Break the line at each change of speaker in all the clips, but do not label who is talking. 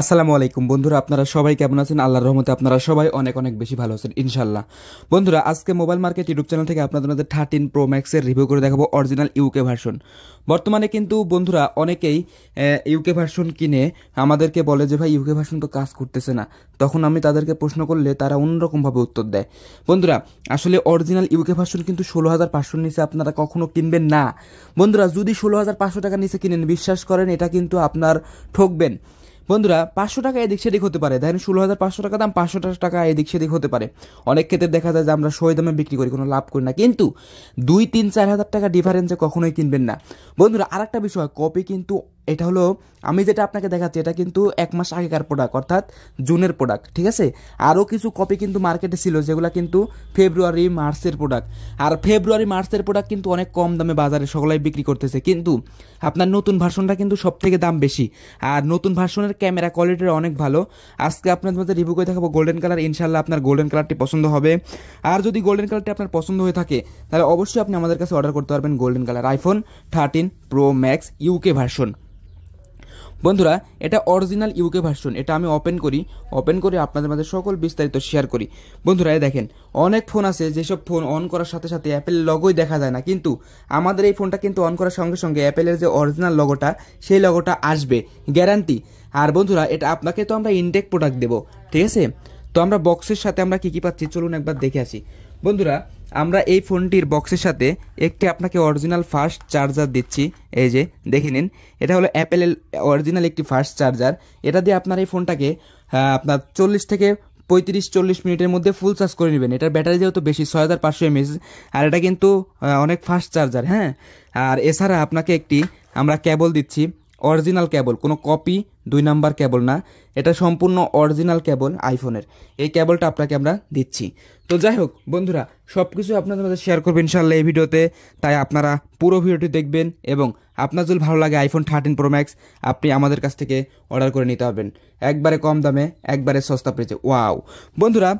আসসালামু আলাইকুম বন্ধুরা আপনারা সবাই কেমন আছেন আল্লাহর রহমতে আপনারা সবাই অনেক অনেক বেশি ভালো আছেন ইনশাল্লাহ বন্ধুরা আজকে মোবাইল মার্কেট ইউটিউব চ্যানেল থেকে আপনাদের মধ্যে থার্টিন প্রো ম্যাক্সের রিভিউ করে দেখাবো অরিজিনাল ইউকে ভার্সন বর্তমানে কিন্তু বন্ধুরা অনেকেই ইউকে ভার্সন কিনে আমাদেরকে বলে যে ভাই ইউকে ভার্সন তো কাজ করতেছে না তখন আমি তাদেরকে প্রশ্ন করলে তারা অন্যরকমভাবে উত্তর দেয় বন্ধুরা আসলে অরিজিনাল ইউকে ভার্সন কিন্তু ষোলো হাজার পাঁচশোর নিচে আপনারা কখনো কিনবেন না বন্ধুরা যদি ষোলো হাজার পাঁচশো টাকার নিচে কিনেন বিশ্বাস করেন এটা কিন্তু আপনার ঠকবেন বন্ধুরা পাঁচশো টাকা এদিক সেদিক হতে পারে ধরেন ষোলো হাজার পাঁচশো টাকা দাম পাঁচশো টাকা এদিক সেদিক হতে পারে অনেক ক্ষেত্রে দেখা যায় যে আমরা সই দামে বিক্রি করি কোনো লাভ করি না কিন্তু দুই তিন চার হাজার টাকা ডিফারেন্সে কখনোই কিনবেন না বন্ধুরা আর একটা বিষয় কপি কিন্তু এটা হলো আমি যেটা আপনাকে দেখাচ্ছি এটা কিন্তু এক মাস আগেকার প্রোডাক্ট অর্থাৎ জুনের প্রোডাক্ট ঠিক আছে আরও কিছু কপি কিন্তু মার্কেটে ছিল যেগুলো কিন্তু ফেব্রুয়ারি মার্চের প্রোডাক্ট আর ফেব্রুয়ারি মার্চের প্রোডাক্ট কিন্তু অনেক কম দামে বাজারে সকলাই বিক্রি করতেছে কিন্তু আপনার নতুন ভার্সনটা কিন্তু সব থেকে দাম বেশি আর নতুন ভার্সনের ক্যামেরা কোয়ালিটির অনেক ভালো আজকে আপনাদের মধ্যে রিভিউ করে দেখাবো গোল্ডেন কালার ইনশাল্লাহ আপনার গোল্ডেন কালারটি পছন্দ হবে আর যদি গোল্ডেন কালারটি আপনার পছন্দ হয়ে থাকে তাহলে অবশ্যই আপনি আমাদের কাছে অর্ডার করতে পারবেন golden colour iPhone thirteen Pro Max UK version বন্ধুরা এটা অরিজিনাল ইউকে ভার্সন এটা আমি ওপেন করি ওপেন করে আপনাদের মাঝে সকল বিস্তারিত শেয়ার করি বন্ধুরা এ দেখেন অনেক ফোন আছে যেসব ফোন অন করার সাথে সাথে অ্যাপেল লগোই দেখা যায় না কিন্তু আমাদের এই ফোনটা কিন্তু অন করার সঙ্গে সঙ্গে অ্যাপেলের যে অরিজিনাল লগোটা সেই লগোটা আসবে গ্যারান্টি আর বন্ধুরা এটা আপনাকে তো আমরা ইনটেক প্রোডাক্ট দেবো ঠিক আছে তো আমরা বক্সের সাথে আমরা কী কী পাচ্ছি চলুন একবার দেখে আসি বন্ধুরা আমরা এই ফোনটির বক্সের সাথে একটি আপনাকে অরিজিনাল ফাস্ট চার্জার দিচ্ছি এই যে দেখে নিন এটা হলো অ্যাপেলের অরিজিনাল একটি ফার্স্ট চার্জার এটা দিয়ে আপনার এই ফোনটাকে আপনার চল্লিশ থেকে পঁয়ত্রিশ চল্লিশ মিনিটের মধ্যে ফুল চার্জ করে নেবেন এটার ব্যাটারি যেহেতু বেশি ছয় হাজার পাঁচশো এমএস আর এটা কিন্তু অনেক ফাস্ট চার্জার হ্যাঁ আর এছাড়া আপনাকে একটি আমরা কেবল দিচ্ছি অরিজিনাল ক্যাবল কোনো কপি দুই নাম্বার ক্যাবল না এটা সম্পূর্ণ অরিজিনাল ক্যাবল আইফোনের এই ক্যাবলটা আপনাকে আমরা দিচ্ছি তো যাই হোক বন্ধুরা সব কিছু আপনাদের মধ্যে শেয়ার করবেন ইনশাল্লাহ এই ভিডিওতে তাই আপনারা পুরো ভিডিওটি দেখবেন এবং আপনার যদি ভালো লাগে আইফোন থার্টিন প্রো ম্যাক্স আপনি আমাদের কাছ থেকে অর্ডার করে নিতে পারবেন একবারে কম দামে একবারে সস্তা পেয়েছে ওয়াও বন্ধুরা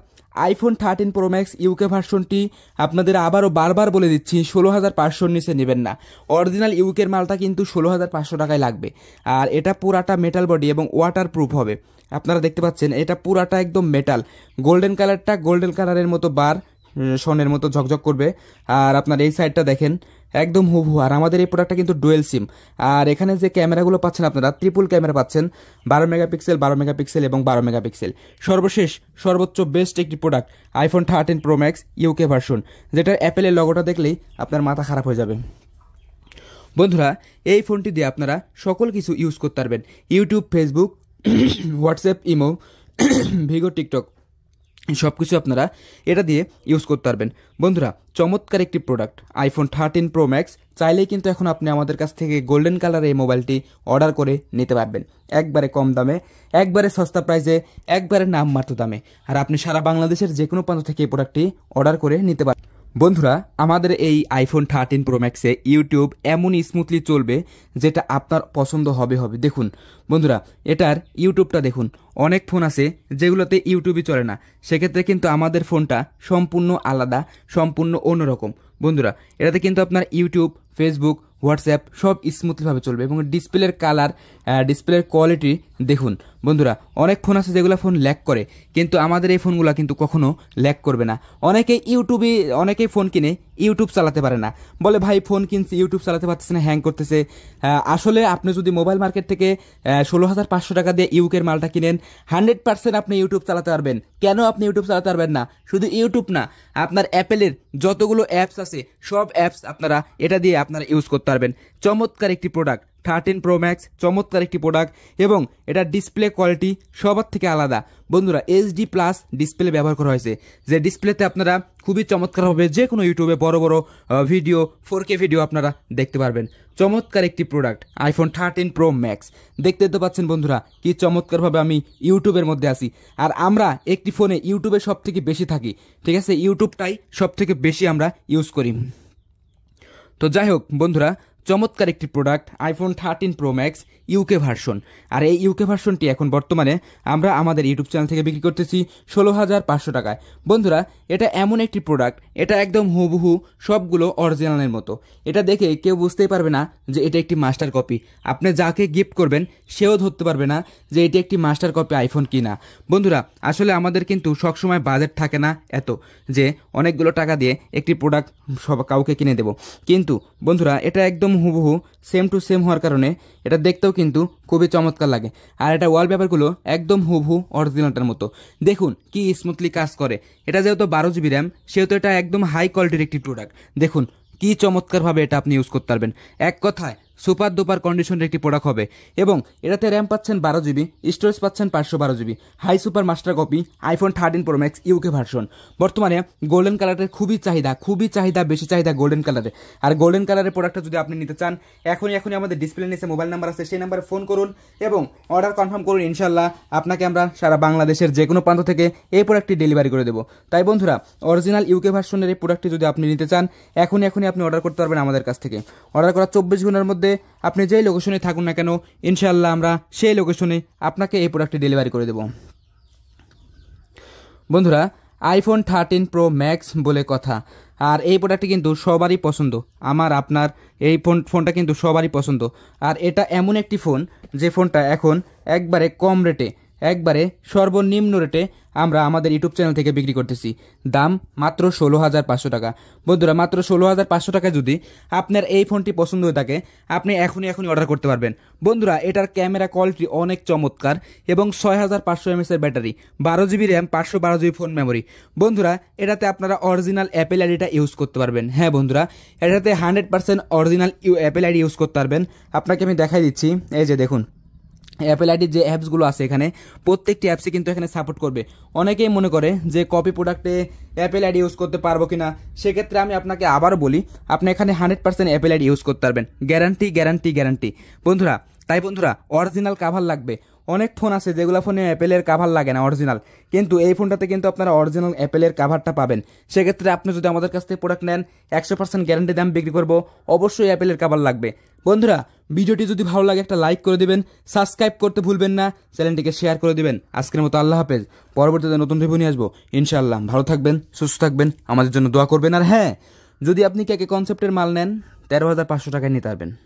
iPhone thirteen Pro Max UK ভার্সনটি আপনাদের আবারও বারবার বলে দিচ্ছি ষোলো হাজার পাঁচশোর নিচে নেবেন না অরিজিনাল ইউকের মালটা কিন্তু ষোলো হাজার পাঁচশো টাকায় লাগবে আর এটা পুরাটা মেটাল বডি এবং ওয়াটার প্রুফ হবে আপনারা দেখতে পাচ্ছেন এটা পুরাটা একদম মেটাল গোল্ডেন কালারটা গোল্ডেন কালারের মতো বার স্বর্ণের মতো ঝকঝক করবে আর আপনার এই সাইডটা দেখেন একদম হুবহু আর আমাদের এই প্রোডাক্টটা কিন্তু ডুয়েল সিম আর এখানে যে ক্যামেরাগুলো পাচ্ছেন আপনারা ত্রিপুল ক্যামেরা পাচ্ছেন বারো মেগাপিক্সেল বারো মেগাপিক্সেল এবং বারো মেগাপিক্সেল সর্বশেষ সর্বোচ্চ বেস্ট একটি product iPhone thirteen Pro Max UK version যেটা অ্যাপেলের লগোটা দেখলেই আপনার মাথা খারাপ হয়ে যাবে বন্ধুরা এই ফোনটি দিয়ে আপনারা সকল কিছু ইউজ করতে পারবেন YouTube Facebook WhatsApp imo Vigo TikTok সব কিছু আপনারা এটা দিয়ে ইউজ করতে পারবেন বন্ধুরা চমৎকার একটি product iPhone thirteen Pro Max চাইলেই কিন্তু এখন আপনি আমাদের কাছ থেকে গোল্ডেন কালারের এই মোবাইলটি অর্ডার করে নিতে পারবেন একবারে কম দামে একবারে সস্তা প্রাইসে একবারে নামমাত্র দামে আর আপনি সারা বাংলাদেশের যে কোনো প্রান্ত থেকে এই প্রোডাক্টটি অর্ডার করে নিতে পারবেন বন্ধুরা আমাদের এই আইফোন থার্টিন প্রো ম্যাক্সে ইউটিউব এমন স্মুথলি চলবে যেটা আপনার পছন্দ হবে হবে দেখুন বন্ধুরা এটার ইউটিউবটা দেখুন অনেক ফোন আছে যেগুলোতে ইউটিউবই চলে না সেক্ষেত্রে কিন্তু আমাদের ফোনটা সম্পূর্ণ আলাদা সম্পূর্ণ অন্যরকম বন্ধুরা এটাতে কিন্তু আপনার ইউটিউব ফেসবুক হোয়াটসঅ্যাপ সব স্মুথলিভাবে চলবে এবং ডিসপ্লের কালার ডিসপ্লের কোয়ালিটি দেখুন বন্ধুরা অনেক ফোন আছে যেগুলো ফোন ল্যাক করে কিন্তু আমাদের এই ফোনগুলো কিন্তু কখনো ল্যাক করবে না অনেকে ইউটিউবে অনেকেই ফোন কিনে ইউটিউব চালাতে পারে না বলে ভাই ফোন কিনছে ইউটিউব চালাতে পারতেছে না হ্যাং করতেছে আসলে আপনি যদি মোবাইল মার্কেট থেকে ষোলো হাজার পাঁচশো টাকা দিয়ে ইউকের মালটা কিনেন হান্ড্রেড পার্সেন্ট আপনি ইউটিউব চালাতে পারবেন কেন আপনি ইউটিউব চালাতে পারবেন না শুধু ইউটিউব না আপনার অ্যাপেলের যতগুলো অ্যাপস আছে সব অ্যাপস আপনারা এটা দিয়ে আপনারা ইউজ করতে পারবেন চমৎকার একটি প্রোডাক্ট থার্টিন প্রো ম্যাক্স চমৎকার একটি প্রোডাক্ট এবং এটার ডিসপ্লে কোয়ালিটি সবার থেকে আলাদা বন্ধুরা এইচডি প্লাস ডিসপ্লে ব্যবহার করা হয়েছে যে ডিসপ্লেতে আপনারা খুবই চমৎকারভাবে যে কোনো ইউটিউবে বড় বড় ভিডিও ফোর কে ভিডিও আপনারা দেখতে পারবেন চমৎকার একটি product iPhone thirteen Pro Max দেখতে তো পাচ্ছেন বন্ধুরা কি চমৎকারভাবে আমি ইউটিউবের মধ্যে আসি আর আমরা একটি ফোনে ইউটিউবে সব থেকে বেশি থাকি ঠিক আছে ইউটিউবটাই সব থেকে বেশি আমরা ইউজ করি তো যাই হোক বন্ধুরা চমৎকার একটি product iPhone thirteen Pro Max UK version আর এই ইউকে ভার্সনটি এখন বর্তমানে আমরা আমাদের ইউটিউব চ্যানেল থেকে বিক্রি করতেছি ষোলো হাজার পাঁচশো টাকায় বন্ধুরা এটা এমন একটি প্রোডাক্ট এটা একদম হুবহু সবগুলো অরিজিনালের মতো এটা দেখে কেউ বুঝতেই পারবে না যে এটা একটি মাস্টার কপি আপনি যাকে গিফট করবেন সেও ধরতে পারবে না যে এটি একটি মাস্টার কপি আইফোন কিনা বন্ধুরা আসলে আমাদের কিন্তু সবসময় বাজেট থাকে না এত যে অনেকগুলো টাকা দিয়ে একটি প্রোডাক্ট সব কাউকে কিনে দেব কিন্তু বন্ধুরা এটা একদম হুবহু সেম টু সেম হওয়ার কারণে এটা দেখতেও কিন্তু খুবই চমৎকার লাগে আর এটা ওয়ালপেপারগুলো একদম হুবহু অরিজিনালটার মতো দেখুন কি স্মুথলি কাজ করে এটা যেহেতু বারো জিবি র্যাম সেহেতু এটা একদম হাই কোয়ালিটির একটি প্রোডাক্ট দেখুন কি চমৎকারভাবে এটা আপনি ইউজ করতে পারবেন এক কথায় সুপার দুপার কন্ডিশনের একটি প্রোডাক্ট হবে এবং এটাতে র্যাম পাচ্ছেন বারো জিবি স্টোরেজ পাচ্ছেন পাঁচশো বারো GB high super master copy iPhone thirteen Pro Max UK version বর্তমানে গোল্ডেন কালারের খুবই চাহিদা খুবই চাহিদা বেশি চাহিদা গোল্ডেন কালারে আর গোল্ডেন কালারের প্রোডাক্টটা যদি আপনি নিতে চান এখনই এখনই আমাদের ডিসপ্লে নিচে মোবাইল নাম্বার আছে সেই নাম্বারে ফোন করুন এবং অর্ডার কনফার্ম করুন ইনশাল্লাহ আপনাকে আমরা সারা বাংলাদেশের যে কোনো প্রান্ত থেকে এই প্রোডাক্টটি ডেলিভারি করে দেবো তাই বন্ধুরা অরিজিনাল ইউকে ভার্সনের এই প্রোডাক্টটি যদি আপনি নিতে চান এখনই এখনই আপনি অর্ডার করতে পারবেন আমাদের কাছ থেকে অর্ডার করা চব্বিশ ঘন্টার মধ্যে মধ্যে আপনি যেই লোকেশনে থাকুন না কেন ইনশাল্লাহ আমরা সেই লোকেশনে আপনাকে এই প্রোডাক্টটি ডেলিভারি করে দেব বন্ধুরা আইফোন থার্টিন প্রো ম্যাক্স বলে কথা আর এই প্রোডাক্টটি কিন্তু সবারই পছন্দ আমার আপনার এই ফোন ফোনটা কিন্তু সবারই পছন্দ আর এটা এমন একটি ফোন যে ফোনটা এখন একবারে কম রেটে একবারে সর্বনিম্ন রেটে আমরা আমাদের ইউটিউব চ্যানেল থেকে বিক্রি করতেছি দাম মাত্র ষোলো হাজার পাঁচশো টাকা বন্ধুরা মাত্র ষোলো হাজার পাঁচশো টাকা যদি আপনার এই ফোনটি পছন্দ হয়ে থাকে আপনি এখনই এখনই অর্ডার করতে পারবেন বন্ধুরা এটার ক্যামেরা কোয়ালিটি অনেক চমৎকার এবং ছয় হাজার পাঁচশো এমএসের ব্যাটারি বারো জিবি র্যাম পাঁচশো বারো জিবি ফোন মেমোরি বন্ধুরা এটাতে আপনারা অরিজিনাল অ্যাপেল আইডিটা ইউজ করতে পারবেন হ্যাঁ বন্ধুরা এটাতে hundred percent original Apple ID use করতে পারবেন আপনাকে আমি দেখাই দিচ্ছি এই যে দেখুন অ্যাপেল আইডির যে অ্যাপসগুলো আছে এখানে প্রত্যেকটি অ্যাপসই কিন্তু এখানে সাপোর্ট করবে অনেকেই মনে করে যে কপি প্রোডাক্টে অ্যাপেল আইডি ইউজ করতে পারবো কিনা সেক্ষেত্রে আমি আপনাকে আবার বলি আপনি এখানে hundred percent Apple ID use করতে পারবেন গ্যারান্টি গ্যারান্টি গ্যারান্টি বন্ধুরা তাই বন্ধুরা অরিজিনাল কাভার লাগবে অনেক ফোন আছে যেগুলো ফোনে অ্যাপেলের কাভার লাগে না অরিজিনাল কিন্তু এই ফোনটাতে কিন্তু আপনারা অরিজিনাল অ্যাপেলের কাভারটা পাবেন সেক্ষেত্রে আপনি যদি আমাদের কাছ থেকে প্রোডাক্ট নেন একশো পার্সেন্ট গ্যারান্টি দাম বিক্রি করবো অবশ্যই অ্যাপেলের কাভার লাগবে বন্ধুরা ভিডিওটি যদি ভালো লাগে একটা লাইক করে দিবেন সাবস্ক্রাইব করতে ভুলবেন না চ্যানেলটিকে শেয়ার করে দিবেন আজকের মতো আল্লাহ হাফেজ পরবর্তীতে নতুন রিভিউ নিয়ে আসবো ইনশাআল্লাহ ভালো থাকবেন সুস্থ থাকবেন আমাদের জন্য দোয়া করবেন আর হ্যাঁ যদি আপনি কে কে কনসেপ্টের মাল নেন তেরো হাজার পাঁচশো টাকায় নিতে পারবেন